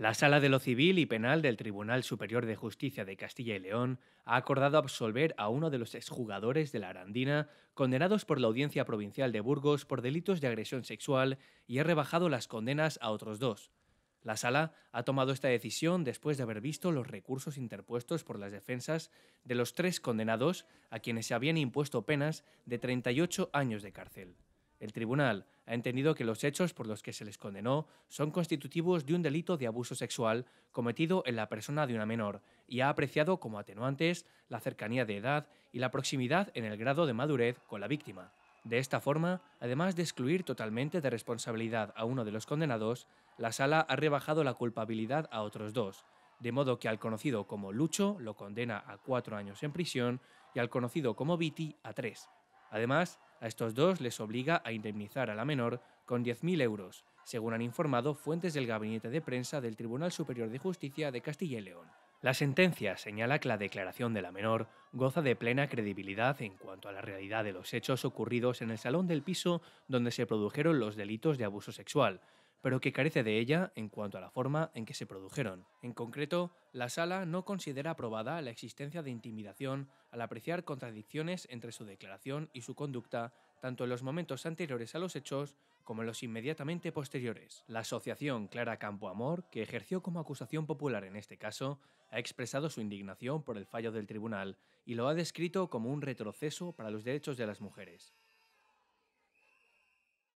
La Sala de lo Civil y Penal del Tribunal Superior de Justicia de Castilla y León ha acordado absolver a uno de los exjugadores de la Arandina condenados por la Audiencia Provincial de Burgos por delitos de agresión sexual y ha rebajado las condenas a otros dos. La Sala ha tomado esta decisión después de haber visto los recursos interpuestos por las defensas de los tres condenados a quienes se habían impuesto penas de 38 años de cárcel. El tribunal ha entendido que los hechos por los que se les condenó son constitutivos de un delito de abuso sexual cometido en la persona de una menor y ha apreciado como atenuantes la cercanía de edad y la proximidad en el grado de madurez con la víctima. De esta forma, además de excluir totalmente de responsabilidad a uno de los condenados, la sala ha rebajado la culpabilidad a otros dos, de modo que al conocido como Lucho lo condena a cuatro años en prisión y al conocido como Viti a tres. Además, a estos dos les obliga a indemnizar a la menor con 10.000 euros, según han informado fuentes del gabinete de prensa del Tribunal Superior de Justicia de Castilla y León. La sentencia señala que la declaración de la menor goza de plena credibilidad en cuanto a la realidad de los hechos ocurridos en el salón del piso donde se produjeron los delitos de abuso sexual, pero que carece de ella en cuanto a la forma en que se produjeron. En concreto, la sala no considera aprobada la existencia de intimidación al apreciar contradicciones entre su declaración y su conducta, tanto en los momentos anteriores a los hechos como en los inmediatamente posteriores. La asociación Clara Campoamor, que ejerció como acusación popular en este caso, ha expresado su indignación por el fallo del tribunal y lo ha descrito como un retroceso para los derechos de las mujeres.